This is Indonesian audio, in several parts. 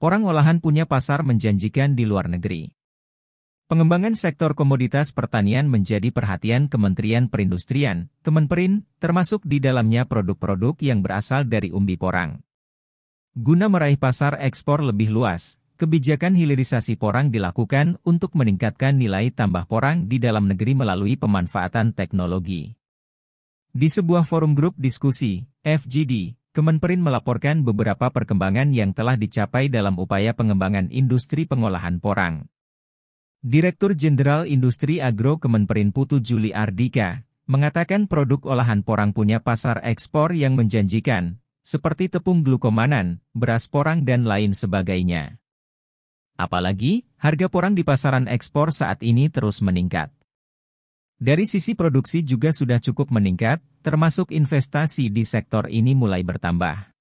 Orang olahan punya pasar menjanjikan di luar negeri. Pengembangan sektor komoditas pertanian menjadi perhatian Kementerian Perindustrian, Kemenperin, termasuk di dalamnya produk-produk yang berasal dari umbi porang. Guna meraih pasar ekspor lebih luas, kebijakan hilirisasi porang dilakukan untuk meningkatkan nilai tambah porang di dalam negeri melalui pemanfaatan teknologi. Di sebuah forum grup diskusi, FGD, Kemenperin melaporkan beberapa perkembangan yang telah dicapai dalam upaya pengembangan industri pengolahan porang. Direktur Jenderal Industri Agro Kemenperin Putu Juli Ardika mengatakan produk olahan porang punya pasar ekspor yang menjanjikan, seperti tepung glukomanan, beras porang dan lain sebagainya. Apalagi, harga porang di pasaran ekspor saat ini terus meningkat. Dari sisi produksi juga sudah cukup meningkat, termasuk investasi di sektor ini mulai bertambah.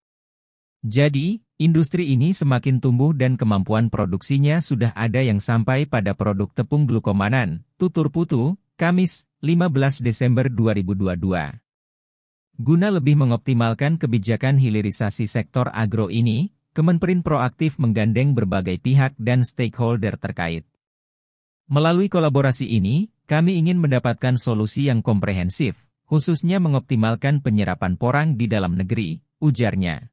Jadi, industri ini semakin tumbuh dan kemampuan produksinya sudah ada yang sampai pada produk tepung glukomanan, tutur putu, Kamis, 15 Desember 2022. Guna lebih mengoptimalkan kebijakan hilirisasi sektor agro ini, Kemenperin proaktif menggandeng berbagai pihak dan stakeholder terkait. Melalui kolaborasi ini, kami ingin mendapatkan solusi yang komprehensif, khususnya mengoptimalkan penyerapan porang di dalam negeri, ujarnya.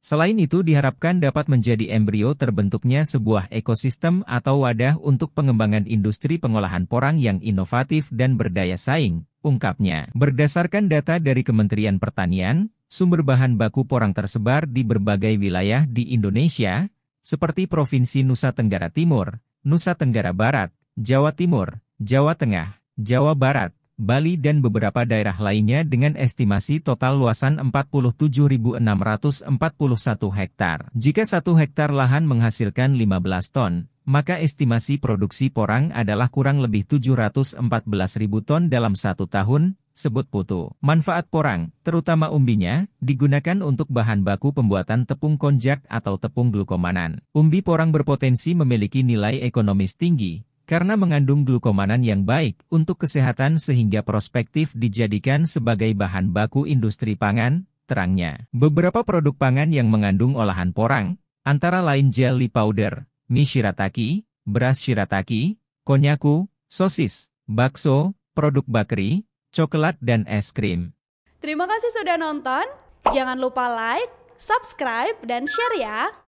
Selain itu diharapkan dapat menjadi embrio terbentuknya sebuah ekosistem atau wadah untuk pengembangan industri pengolahan porang yang inovatif dan berdaya saing, ungkapnya. Berdasarkan data dari Kementerian Pertanian, sumber bahan baku porang tersebar di berbagai wilayah di Indonesia, seperti Provinsi Nusa Tenggara Timur, Nusa Tenggara Barat, Jawa Timur, Jawa Tengah, Jawa Barat, Bali dan beberapa daerah lainnya dengan estimasi total luasan 47.641 hektar. Jika satu hektar lahan menghasilkan 15 ton, maka estimasi produksi porang adalah kurang lebih 714.000 ton dalam satu tahun, sebut putu. Manfaat porang, terutama umbinya, digunakan untuk bahan baku pembuatan tepung konjak atau tepung glukomanan. Umbi porang berpotensi memiliki nilai ekonomis tinggi, karena mengandung glukomanan yang baik untuk kesehatan sehingga prospektif dijadikan sebagai bahan baku industri pangan, terangnya. Beberapa produk pangan yang mengandung olahan porang, antara lain jelly powder, mie shirataki, beras shirataki, konyaku, sosis, bakso, produk bakery, coklat dan es krim. Terima kasih sudah nonton, jangan lupa like, subscribe, dan share ya!